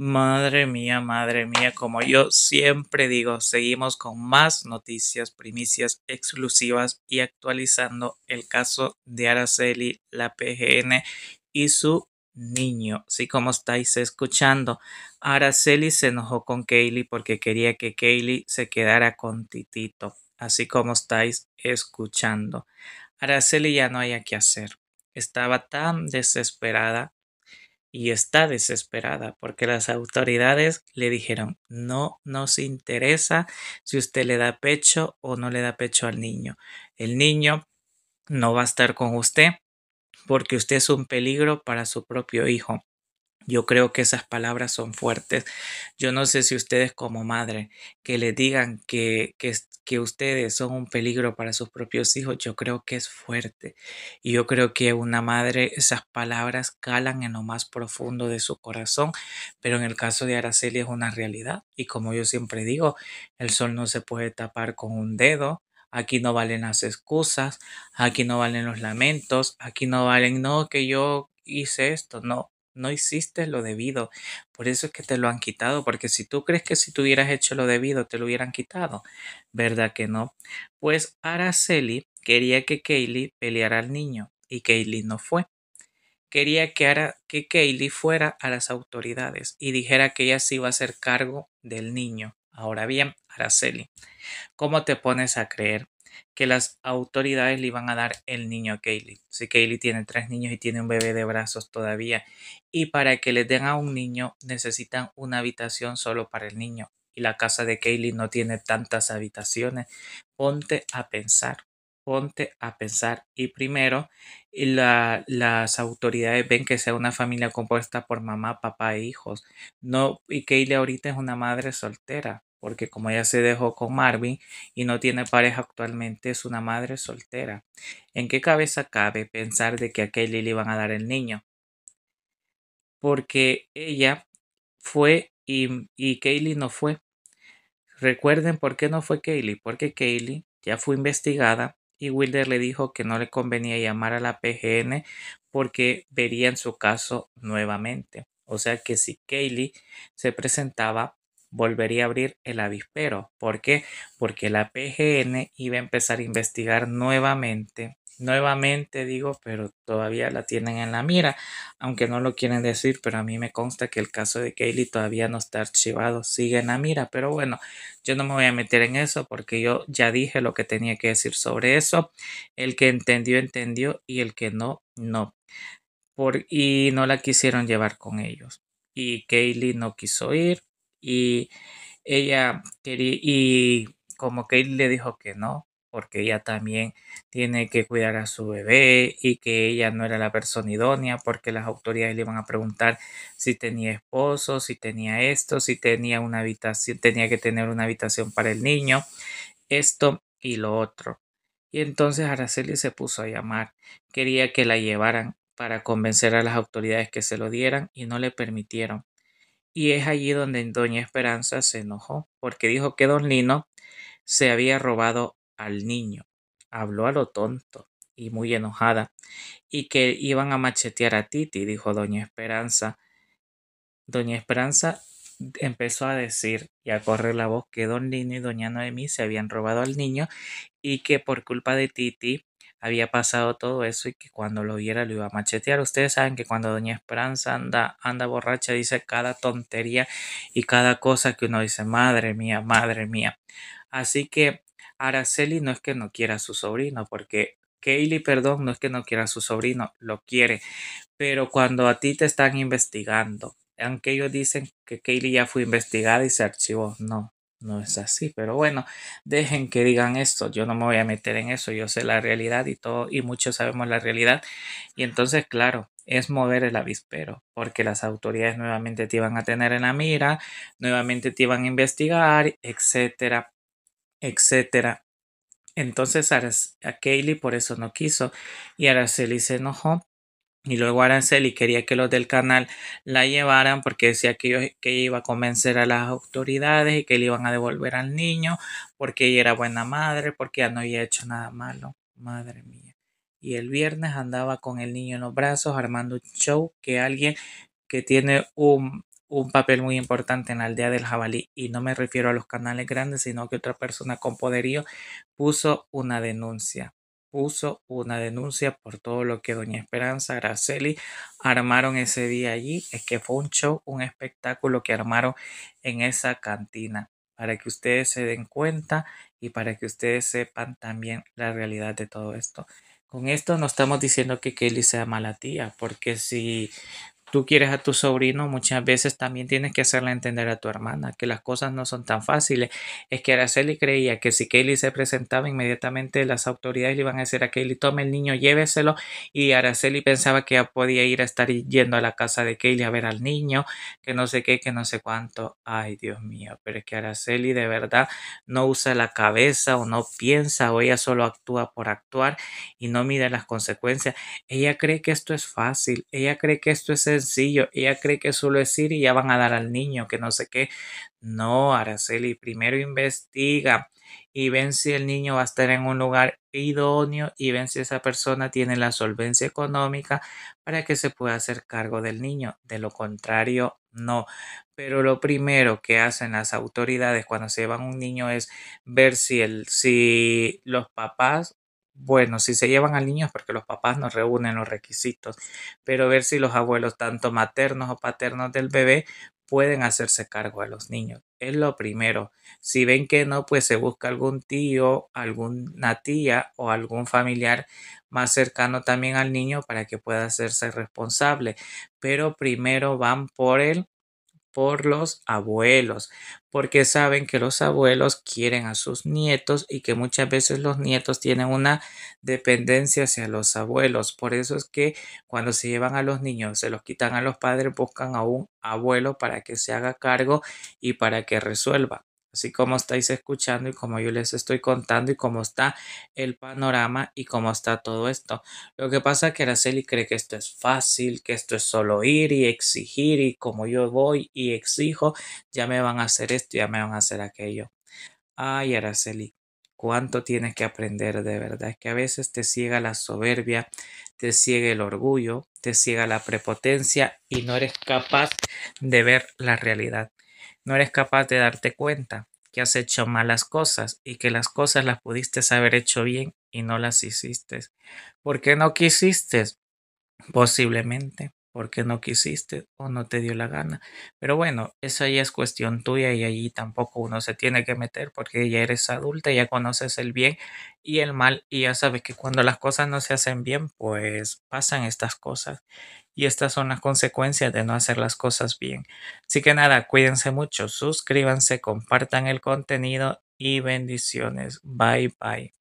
Madre mía, madre mía, como yo siempre digo, seguimos con más noticias, primicias exclusivas y actualizando el caso de Araceli, la PGN y su niño. Así como estáis escuchando, Araceli se enojó con Kaylee porque quería que Kaylee se quedara con Titito. Así como estáis escuchando. Araceli ya no haya qué hacer. Estaba tan desesperada y está desesperada porque las autoridades le dijeron no nos interesa si usted le da pecho o no le da pecho al niño. El niño no va a estar con usted porque usted es un peligro para su propio hijo. Yo creo que esas palabras son fuertes. Yo no sé si ustedes como madre que les digan que, que, que, ustedes son un peligro para sus propios hijos, yo creo que es fuerte. Y yo creo que una madre esas palabras calan en lo más profundo de su corazón, pero en el caso de Araceli es una realidad. Y como yo siempre digo, el sol no se puede tapar con un dedo, aquí no valen las excusas, aquí no valen los lamentos, aquí no valen, no, que yo hice esto, no no hiciste lo debido. Por eso es que te lo han quitado, porque si tú crees que si tuvieras hubieras hecho lo debido te lo hubieran quitado, ¿verdad que no? Pues Araceli quería que Kaylee peleara al niño y Kaylee no fue. Quería que, Ara, que Kaylee fuera a las autoridades y dijera que ella sí iba a hacer cargo del niño. Ahora bien, Araceli, ¿cómo te pones a creer? que las autoridades le iban a dar el niño a Kaylee. Si Kaylee tiene tres niños y tiene un bebé de brazos todavía. Y para que le den a un niño necesitan una habitación solo para el niño. Y la casa de Kaylee no tiene tantas habitaciones. Ponte a pensar ponte a pensar. Y primero, las autoridades ven que sea una familia compuesta por mamá, papá e hijos. No, y Kaylee ahorita es una madre soltera porque como ella se dejó con Marvin y no tiene pareja actualmente, es una madre soltera. ¿En qué cabeza cabe pensar de que a Kaylee le iban a dar el niño? Porque ella fue y, y Kaylee no fue. Recuerden por qué no fue Kaylee, porque Kaylee ya fue investigada y Wilder le dijo que no le convenía llamar a la PGN porque verían su caso nuevamente. O sea que si Kaylee se presentaba, volvería a abrir el avispero. ¿Por qué? Porque la PGN iba a empezar a investigar nuevamente. Nuevamente digo, pero todavía la tienen en la mira, aunque no lo quieren decir, pero a mí me consta que el caso de Kaylee todavía no está archivado, sigue en la mira, pero bueno, yo no me voy a meter en eso porque yo ya dije lo que tenía que decir sobre eso. El que entendió, entendió y el que no, no. Por, y no la quisieron llevar con ellos. Y Kaylee no quiso ir, y ella quería, y como que él le dijo que no, porque ella también tiene que cuidar a su bebé y que ella no era la persona idónea porque las autoridades le iban a preguntar si tenía esposo, si tenía esto, si tenía una habitación, tenía que tener una habitación para el niño, esto y lo otro. Y entonces Araceli se puso a llamar, quería que la llevaran para convencer a las autoridades que se lo dieran y no le permitieron. Y es allí donde Doña Esperanza se enojó, porque dijo que Don Lino se había robado al niño. Habló a lo tonto y muy enojada, y que iban a machetear a Titi, dijo Doña Esperanza. Doña Esperanza empezó a decir y a correr la voz que Don Lino y Doña Noemí se habían robado al niño y que por culpa de Titi había pasado todo eso y que cuando lo viera lo iba a machetear. Ustedes saben que cuando Doña Esperanza anda, anda borracha dice cada tontería y cada cosa que uno dice, madre mía, madre mía. Así que Araceli no es que no quiera a su sobrino, porque Kaylee, perdón, no es que no quiera a su sobrino, lo quiere. Pero cuando a ti te están investigando, aunque ellos dicen que Kaylee ya fue investigada y se archivó, no, no es así. Pero bueno, dejen que digan esto. Yo no me voy a meter en eso. Yo sé la realidad y todo, y muchos sabemos la realidad. Y entonces, claro, es mover el avispero, porque las autoridades nuevamente te iban a tener en la mira, nuevamente te iban a investigar, etcétera, etcétera. Entonces a, a Kaylee por eso no quiso y Araceli se enojó y luego Araceli quería que los del canal la llevaran porque decía que, que ella iba a convencer a las autoridades y que le iban a devolver al niño porque ella era buena madre, porque ya no había hecho nada malo. Madre mía. Y el viernes andaba con el niño en los brazos armando un show que alguien que tiene un, un papel muy importante en la aldea del jabalí, y no me refiero a los canales grandes, sino que otra persona con poderío puso una denuncia puso una denuncia por todo lo que Doña Esperanza, Araceli armaron ese día allí. Es que fue un show, un espectáculo que armaron en esa cantina para que ustedes se den cuenta y para que ustedes sepan también la realidad de todo esto. Con esto no estamos diciendo que Kelly sea mala tía, porque si tú quieres a tu sobrino, muchas veces también tienes que hacerle entender a tu hermana que las cosas no son tan fáciles. Es que Araceli creía que si Kaylee se presentaba inmediatamente las autoridades le iban a decir a Kaylee, tome el niño, lléveselo. Y Araceli pensaba que ya podía ir a estar yendo a la casa de Kaylee a ver al niño, que no sé qué, que no sé cuánto. Ay, Dios mío, pero es que Araceli de verdad no usa la cabeza o no piensa o ella solo actúa por actuar y no mide las consecuencias. Ella cree que esto es fácil, ella cree que esto es sencillo. Ella cree que solo decir y ya van a dar al niño, que no sé qué. No, Araceli, primero investiga y ven si el niño va a estar en un lugar idóneo y ven si esa persona tiene la solvencia económica para que se pueda hacer cargo del niño. De lo contrario, no. Pero lo primero que hacen las autoridades cuando se llevan un niño es ver si, el, si los papás bueno, si se llevan al niño es porque los papás no reúnen los requisitos, pero ver si los abuelos, tanto maternos o paternos del bebé, pueden hacerse cargo de los niños. Es lo primero. Si ven que no, pues se busca algún tío, alguna tía o algún familiar más cercano también al niño para que pueda hacerse responsable. Pero primero van por él por los abuelos, porque saben que los abuelos quieren a sus nietos y que muchas veces los nietos tienen una dependencia hacia los abuelos. Por eso es que cuando se llevan a los niños, se los quitan a los padres, buscan a un abuelo para que se haga cargo y para que resuelva así como estáis escuchando y como yo les estoy contando y cómo está el panorama y cómo está todo esto. Lo que pasa es que Araceli cree que esto es fácil, que esto es solo ir y exigir y como yo voy y exijo, ya me van a hacer esto, ya me van a hacer aquello. Ay, Araceli, cuánto tienes que aprender de verdad, es que a veces te ciega la soberbia, te ciega el orgullo, te ciega la prepotencia y no eres capaz de ver la realidad. No eres capaz de darte cuenta que has hecho malas cosas y que las cosas las pudiste haber hecho bien y no las hiciste. ¿Por qué no quisiste? Posiblemente porque no quisiste o no te dio la gana. Pero bueno, eso ya es cuestión tuya y allí tampoco uno se tiene que meter porque ya eres adulta, ya conoces el bien y el mal y ya sabes que cuando las cosas no se hacen bien, pues pasan estas cosas y estas son las consecuencias de no hacer las cosas bien. Así que nada, cuídense mucho, suscríbanse, compartan el contenido y bendiciones. Bye bye.